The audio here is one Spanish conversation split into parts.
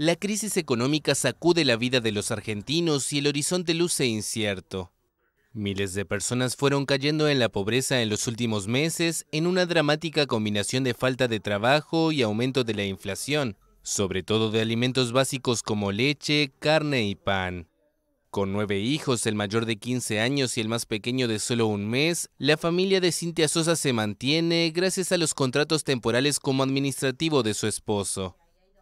la crisis económica sacude la vida de los argentinos y el horizonte luce incierto. Miles de personas fueron cayendo en la pobreza en los últimos meses en una dramática combinación de falta de trabajo y aumento de la inflación, sobre todo de alimentos básicos como leche, carne y pan. Con nueve hijos, el mayor de 15 años y el más pequeño de solo un mes, la familia de Cintia Sosa se mantiene gracias a los contratos temporales como administrativo de su esposo.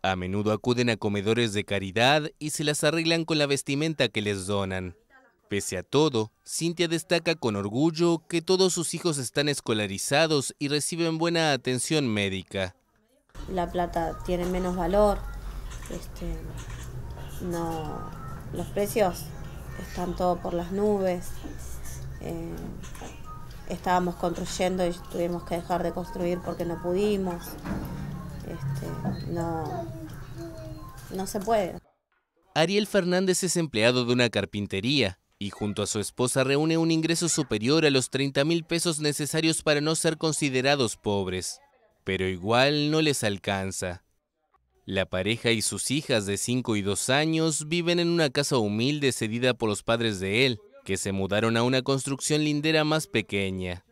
A menudo acuden a comedores de caridad y se las arreglan con la vestimenta que les donan. Pese a todo, Cintia destaca con orgullo que todos sus hijos están escolarizados y reciben buena atención médica. La plata tiene menos valor, este, no, los precios están todo por las nubes. Eh, estábamos construyendo y tuvimos que dejar de construir porque no pudimos. Este, no, no se puede. Ariel Fernández es empleado de una carpintería y junto a su esposa reúne un ingreso superior a los 30 mil pesos necesarios para no ser considerados pobres, pero igual no les alcanza. La pareja y sus hijas de 5 y 2 años viven en una casa humilde cedida por los padres de él, que se mudaron a una construcción lindera más pequeña.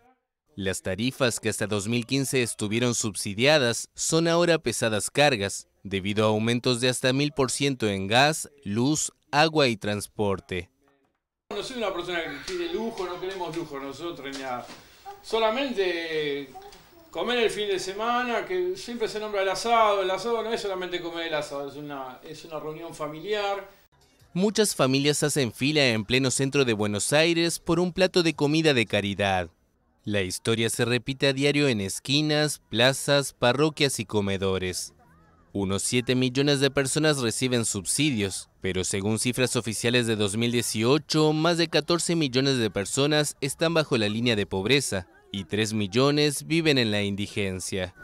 Las tarifas que hasta 2015 estuvieron subsidiadas son ahora pesadas cargas, debido a aumentos de hasta 1000% en gas, luz, agua y transporte. No soy una persona que pide lujo, no queremos lujo nosotros, ni nada. solamente comer el fin de semana, que siempre se nombra el asado, el asado no es solamente comer el asado, es una, es una reunión familiar. Muchas familias hacen fila en pleno centro de Buenos Aires por un plato de comida de caridad. La historia se repite a diario en esquinas, plazas, parroquias y comedores. Unos 7 millones de personas reciben subsidios, pero según cifras oficiales de 2018, más de 14 millones de personas están bajo la línea de pobreza y 3 millones viven en la indigencia.